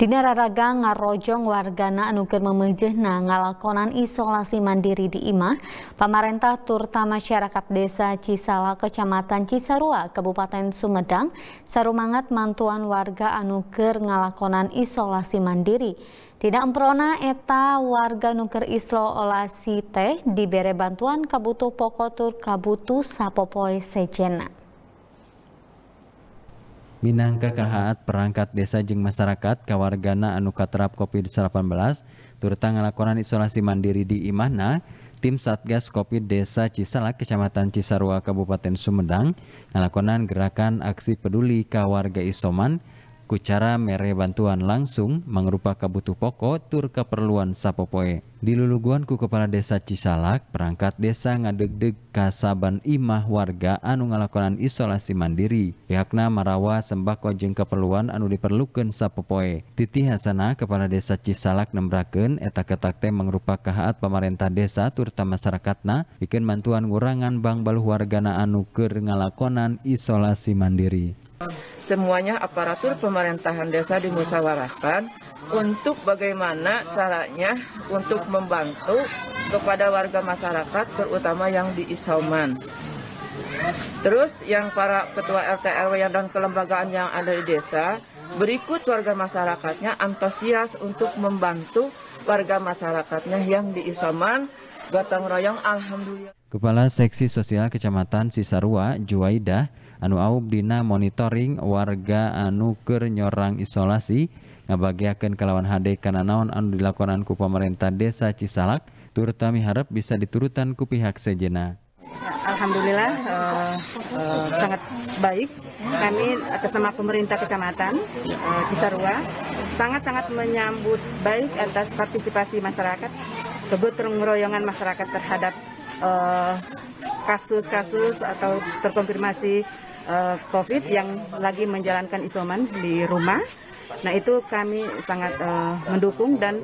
Dina raraga ngarojong wargana anuger memejehna ngalakonan isolasi mandiri di imah, pemerintah turta masyarakat desa Cisala, kecamatan Cisarua, Kabupaten Sumedang, sarumangat mantuan warga anuger ngalakonan isolasi mandiri. Tidak emprona eta warga nuker isolasi teh dibere bantuan kabutuh pokotur kabutuh sapopoe sejenak. Minangka kahaat perangkat desa jeng masyarakat kawargana anu katerap COVID-19 turta ngalakonan isolasi mandiri di Imana, tim Satgas COVID Desa Cisalak Kecamatan Cisarua Kabupaten Sumedang ngalakonan gerakan aksi peduli kawarga isoman kucara mere bantuan langsung mengrupa kabutuh pokok tur keperluan sapopoe. Diluluguan ku kepala desa Cisalak, perangkat desa ngadegdeg kasaban imah warga anu ngalakonan isolasi mandiri. Pihakna marawa sembako jeng keperluan anu diperlukan sapopoe. Titi Hasana, kepala desa Cisalak nembraken, eta ketak teh mengrupa kahaat pemerintah desa turta masyarakatna, bikin bantuan ngurangan bang baluh wargana anu ker ngalakonan isolasi mandiri. Semuanya aparatur pemerintahan desa dimusyawarahkan untuk bagaimana caranya untuk membantu kepada warga masyarakat terutama yang di isoman. Terus yang para ketua RT RW dan kelembagaan yang ada di desa, berikut warga masyarakatnya antusias untuk membantu warga masyarakatnya yang di Isoman gotong royong alhamdulillah. Kepala Seksi Sosial Kecamatan Sisarua Juwaidah, anu aub dina monitoring warga anu keur nyorang isolasi ngabagiakeun kalawan HD karena naon anu dilakonan ku pemerintah desa Cisalak turutami harap bisa diturutan ku pihak sejena. Alhamdulillah uh, uh, sangat baik. Kami atas nama pemerintah kecamatan uh, Cisarua sangat-sangat menyambut baik atas partisipasi masyarakat, kegotong royongan masyarakat terhadap uh, kasus -kasus atau terkonfirmasi Eh, COVID yang lagi menjalankan isoman di rumah. Nah itu kami sangat uh, mendukung dan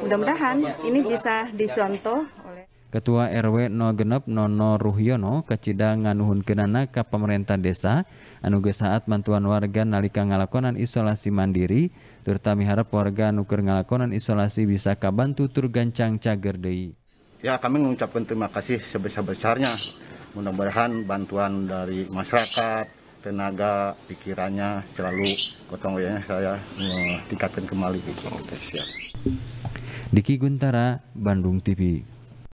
mudah-mudahan ini bisa dicontoh oleh Ketua RW 06 Nono Ruhyono kecida kenana ke pemerintah desa anuge saat mantuan warga nalika ngalakonan isolasi mandiri terutama harap warga nuker ngalakonan isolasi bisa kabantu tur gancang cager deui. Ya kami mengucapkan terima kasih sebesar-besarnya mudah-mudahan bantuan dari masyarakat tenaga pikirannya selalu gotong royongnya saya eh, tingkatkan kembali gitu. Oke, siap. Diki Guntara, Bandung TV.